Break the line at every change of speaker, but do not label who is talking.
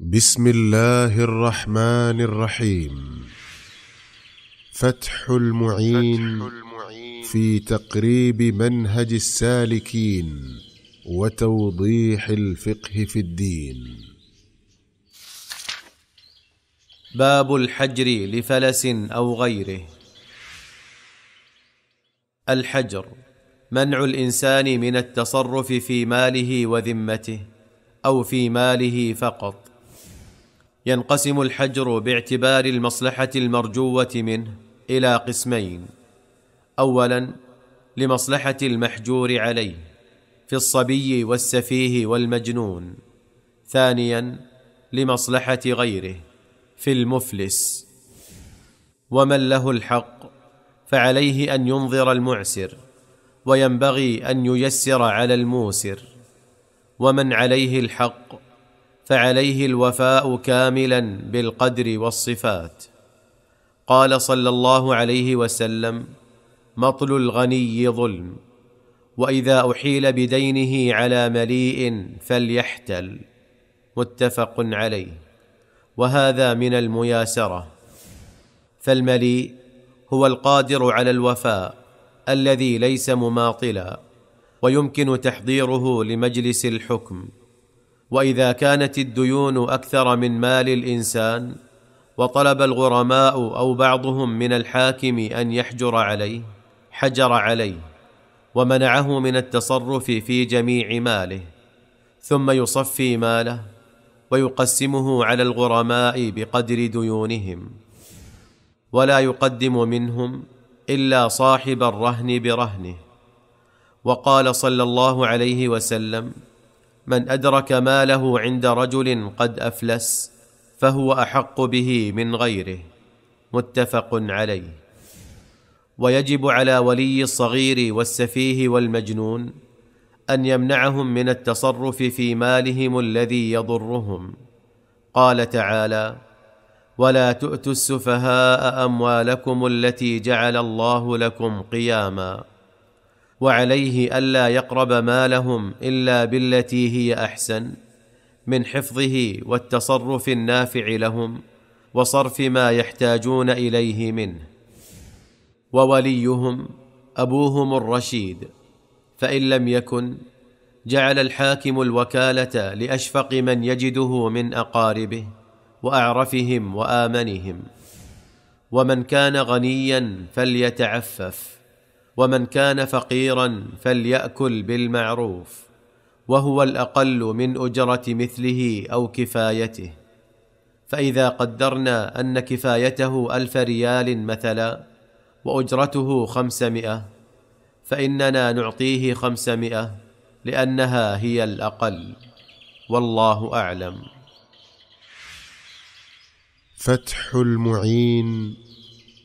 بسم الله الرحمن الرحيم فتح المعين, في تقريب منهج السالكين وتوضيح الفقه في الدين
باب الحجر لفلس او غيره الحجر منع الانسان من التصرف في ماله وذمته او في ماله فقط ينقسم الحجر باعتبار المصلحه المرجوه منه الى قسمين اولا لمصلحه المحجور عليه في الصبي والسفيه والمجنون ثانيا لمصلحه غيره في المفلس ومن له الحق فعليه ان ينظر المعسر وينبغي ان ييسر على الموسر ومن عليه الحق فعليه الوفاء كاملا بالقدر والصفات قال صلى الله عليه وسلم مطل الغني ظلم واذا احيل بدينه على مليء فليحتل متفق عليه وهذا من المياسره فالمليء هو القادر على الوفاء الذي ليس مماطلا ويمكن تحضيره لمجلس الحكم واذا كانت الديون اكثر من مال الانسان وطلب الغرماء او بعضهم من الحاكم ان يحجر عليه حجر عليه ومنعه من التصرف في جميع ماله ثم يصفي ماله ويقسمه على الغرماء بقدر ديونهم ولا يقدم منهم الا صاحب الرهن برهنه وقال صلى الله عليه وسلم من ادرك ماله عند رجل قد افلس فهو احق به من غيره متفق عليه ويجب على ولي الصغير والسفيه والمجنون ان يمنعهم من التصرف في مالهم الذي يضرهم قال تعالى ولا تؤتوا السفهاء اموالكم التي جعل الله لكم قياما وعليه الا يقرب مالهم الا بالتي هي احسن من حفظه والتصرف النافع لهم وصرف ما يحتاجون اليه منه ووليهم ابوهم الرشيد فان لم يكن جعل الحاكم الوكاله لاشفق من يجده من اقاربه واعرفهم وامنهم ومن كان غنيا فليتعفف ومن كان فقيرا فلياكل بالمعروف وهو الاقل من اجره مثله او كفايته فاذا قدرنا ان كفايته الف ريال مثلا واجرته خمسمائه فاننا نعطيه خمسمائه لانها هي الاقل والله اعلم
فتح المعين